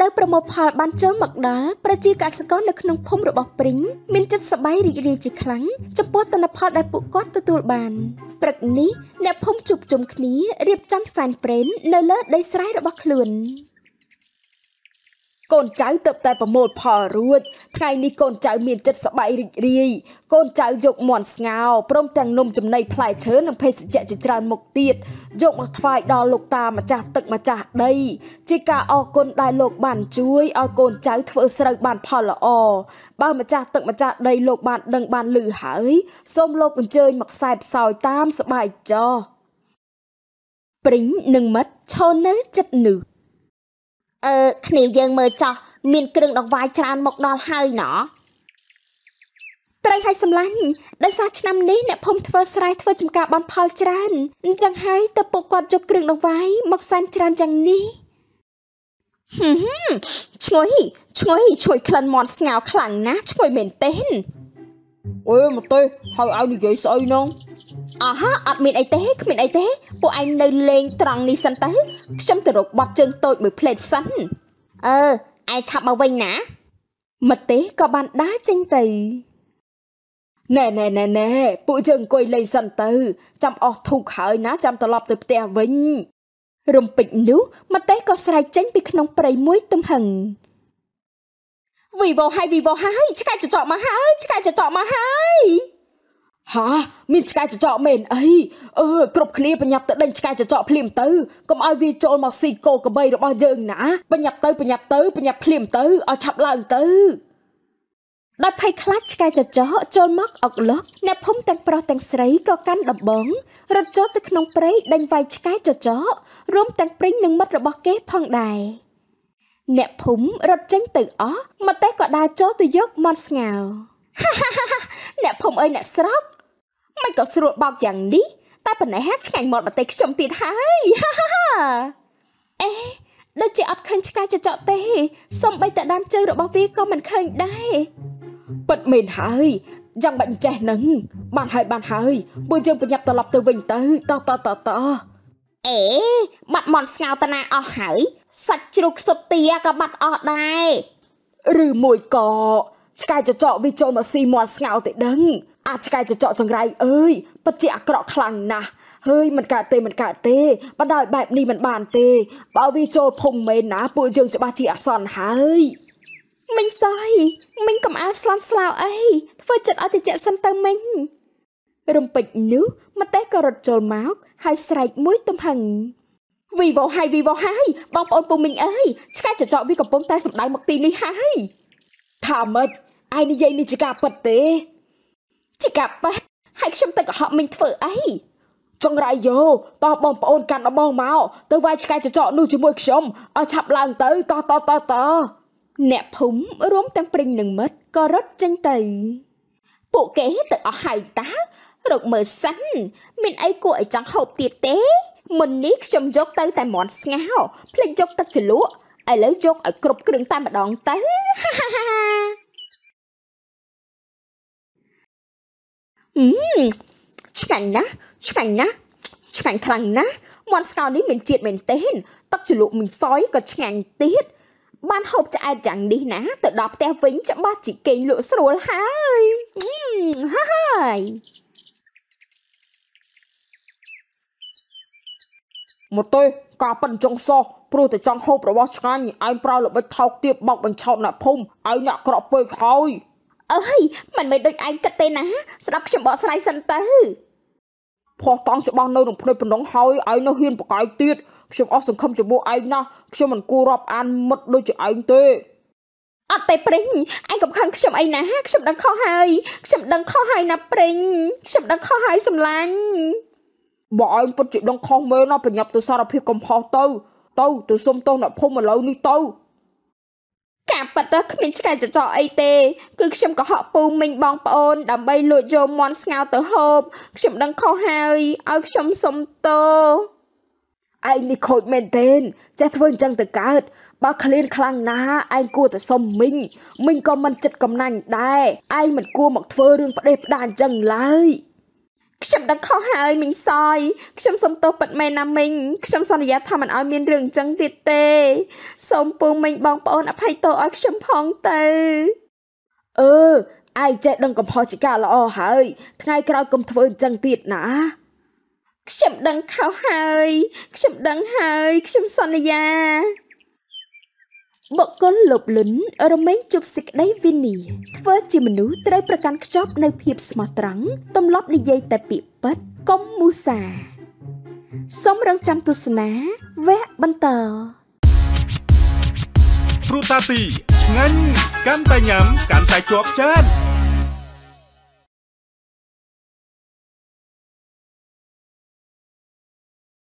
ដូវប្រមូលផលបានចូលមកដល់ប្រជាកសិករនៅក្នុងភូមិរបស់ព្រីងមានចិត្តសប្បាយរីករាយជាខ្លាំងចំពោះទិន្នផលដែលពួកគាត់ទទួលបានព្រឹកនេះអ្នកភូមិជួបជុំគ្នារៀបចំសែនព្រេននៅលើដីស្រែរបស់ខ្លួនកូនចៅទៅតែប្រមូលផលរួចថ្ងៃនេះកូនចៅមានចិត្តសប្បាយរីករាយកូនចៅយកមន់ស្ងោព្រមទាំងនំចំណីផ្លែឈើនិងភេសជ្ជៈជាច្រើនមុខទៀតយកមកថ្វាយដល់លោកតាម្ចាស់ទឹកម្ចាស់ដី ជាការអរគុណដែលលោកបានជួយឲ្យកូនចៅធ្វើស្រូវបានផលល្អបើម្ចាស់ទឹកម្ចាស់ដីលោកបានដឹងបានឮហើយសូមលោកអញ្ជើញមកខ្សែផ្សោយតាមសบายចោព្រិញនិងមិត្តឈរនៅចិត្តនោះអឺគ្នាយើងមើលចោះមានគ្រឿងដង្វាយច្រើនមកដល់ហើយណោះត្រីហើយសម្លាញ់ដោយសារឆ្នាំនេះអ្នកភូមិធ្វើស្រែធ្វើចំការបំផលច្រើនអញ្ចឹងហើយ ទៅពួកគាត់យកគ្រឿងដង្វាយមកសែនច្រើនយ៉ាងនេះហឹមឈ្ងុយឈ្ងុយឈួយក្លិនមន់ស្ងោខ្លាំងណាស់ឈ្ងុយមែនទេអូយមកទេហើយឲ្យនិយាយស្អីនងអោះហាអត់មានអីទេគ្មានអីទេ ពួកឯងនៅលេង ត្រង់នេះសិនទៅខ្ញុំទៅរកបត់ជើងតូចមួយផ្លេតសិនអឺឯងឆាប់មកវិញណាមកទេក៏បានដើរចេញទៅណែណែណែណែពួកយើងអង្គុយលេងសិនទៅចាំអស់ធូកហើយណាចាំត្រឡប់ទៅផ្ទះវិញរំពេចនោះមកទេក៏ស្រែកចេញ ពីក្នុងព្រៃមួយទំហឹងវីវោហើយវីវោហើយឆ្កែចចកមកហើយឆ្កែចចកមកហើយហាមានឆ្កែចចកមែនអីអឺគ្រប់គ្នាបញ្ញាប់ទៅដេញឆ្កែចចកភ្លាមទៅកុំឲ្យវាចូលមកស៊ីគោកបីរបស់យើងណាបញ្ញាប់ទៅបញ្ញាប់ទៅបញ្ញាប់ភ្លាមទៅឲ្យឆាប់ឡើងទៅដោយភ័យខ្លាចឆ្កែចចកចូលមកអុកលុកអ្នកភូមិទាំងប្រុសទាំងស្រីក៏កាន់ដំបងរត់ចូលទៅក្នុងព្រៃដេញវាយឆ្កែចចករួមទាំងព្រិញនិងមិត្តរបស់គេផងដែរអ្នកភូមិរត់ចេញទៅអស់មកតែក៏ដើរចូលទៅយកមន់ស្ងោរអ្នកភូមិអើយអ្នកស្រុកមិនក៏ស្រួលបោកយ៉ាងនេះតែប៉ុណ្ណេះឆ្ងាញ់មាត់ប្រទេសខ្ញុំទៀតហើយអេដូចជាអត់ឃើញឆ្កែចចកទេ សំបីតដើមជើងរបស់វាក៏មិនឃើញដែរពិតមែនហើយយ៉ាងបាច់ចេះនឹងបានហើយបានហើយពួកយើងប្រញាប់ត្រឡប់ទៅវិញទៅតតតតអេបាត់មន់ស្ងោតណាអស់ហើយសាច់ជ្រូកសុបទាក៏បាត់អស់ដែរឬមួយក៏ឆ្កែចចកវាចូលមកស៊ីមន់ស្ងោទៅដឹងអាចឆ្កែចចកចង្រៃអើយពិតជាអាក្រក់ខ្លាំងណាស់ហើយមិនកើតទេមិនកើតទេបដាយបែបនេះមិនបានទេ បើវាចូលភុំមែនណា ពួកយើងច្បាស់ជាអសន្នហើយមិញសោយមិញកំអាស្លន់ស្លោអីធ្វើចិត្តឲ្យតិចសិនទៅមិញរំពេចនោះម្ទេសក៏រត់ចូលមកហើយស្រែកមួយទំហឹងវីវ៉ូហើយវីវ៉ូហើយបងប្អូនពុំមិញអើយឆ្កែចចកវាកំពុងតែសម្ដៅមកទីនេះហើយថាមិតឯងនិយាយនេះជាការពិតទេជាកាប៉ះហើយខ្ញុំទៅកុហកមិញធ្វើអីចង្រៃយោតោះបងប្អូនកាន់ដបងមកទៅវាយឆ្កែចចកនោះជាមួយខ្ញុំឲ្យឆាប់ឡើង ទៅតោះតោះតោះតោះអ្នកភូមិរួមទាំងព្រិញនិងមិត្តក៏រត់ចេញទៅពួកគេទៅអស់ហើយតារកមើលសិន មានអីគួរឲ្យចង់ហូបទៀតទេមុននេះខ្ញុំយកទៅ តែមន់ស្ងោភ្លេចយកទឹកជ្រលក់ឥឡូវយកឲ្យគ្រប់គ្រឿងតែម្ដងទៅឆ្ងាញ់ណាស់ឆ្ងាញ់ណាស់ឆ្ងាញ់ខ្លាំងណាស់មាន់ស្កោនេះមានជាតិមែនទេ ទឹកជ្រលក់មីសយក៏ឆ្ងាញ់ទៀតបានហូបឆ្អែតយ៉ាងនេះណា ទៅដល់ផ្ទះវិញច្បាស់ជីកេងលក់ស្រួលហើយហើយមកទេការប៉ិនចង់សោះព្រោះតែចង់ហូបរបស់ឆ្ងាញ់ឯងប្រោល្បិចថោកទៀតបោកបញ្ឆោតអ្នកភូមិឯងអ្នកក្រក់ពេកហើយអើយមិនមែនដូចឯងគិតទេណា ស្ដាប់ខ្ញុំបកស្រាយសិនទៅផោះតង់ច្បាស់នៅក្នុងភ្នែកប៉ុណ្ណឹងហើយឯងនៅហ៊ានបកាយទៀតខ្ញុំអស់សង្ឃឹមជាមួយឯងណាស់ខ្ញុំមិនគួររាប់អានមុតដូចជាឯងទេអត់ទេព្រិញឯងកំខឹងខ្ញុំអីណាខ្ញុំដឹងខុសហើយខ្ញុំដឹងខុសហើយណាព្រិញខ្ញុំដឹងខុសហើយសម្លាញ់បើឯងពិតជាដឹងខុសមែនណាប្រញាប់ទៅសារភាពកំហុសទៅទៅទៅសុំទោសអ្នកភូមិឥឡូវនេះទៅការប៉ັດទៅគ្មានឆ្កែចចកអីទេគឺខ្ញុំកុហកពូមីងបងប្អូន ដើម្បីលួចយកមន់ស្ងោទៅហូបខ្ញុំដឹងខុសហើយឲ្យខ្ញុំសុំទោសឯងនេះខូចមែនទែនចេះធ្វើអញ្ចឹងទៅកើតបើឃ្លានខ្លាំងណាឯងគួរតែសុំមីងមីងក៏មិនចិត្តកំណាញ់ដែរឯងមិនគួរមកធ្វើរឿងផ្ដេសផ្ដាសអញ្ចឹងឡើយខ្ញុំដឹងខុសហើយមីងសយខ្ញុំសុំទោសពិតមែនណាមីងខ្ញុំសន្យាថាមិនឲ្យមានរឿងអញ្ចឹងទៀតទេ សូមពងមីងបងប្អូនអភ័យទោសឲ្យខ្ញុំផងទៅអឺអាយចេះដឹងកំហុសជាការល្អហើយ ថ្ងៃក្រោយកុំធ្វើអញ្ចឹងទៀតណា ខ្ញុំដឹងខុសហើយ ខ្ញុំដឹងហើយខ្ញុំសន្យាបុគ្គលលោភលន់រមែងជប់សេចក្តីវិន័យធ្វើជាមនុស្សត្រូវប្រកាន់ខ្ជាប់នៅភាពស្មោះត្រង់ទំលាប់និយាយតែពាក្យពិតកុំមូសាសូមរងចាំទស្សនាវគ្គបន្តព្រូតាទីឆ្ងាញ់កាន់តែញ៉ាំកាន់តែជាប់ចាន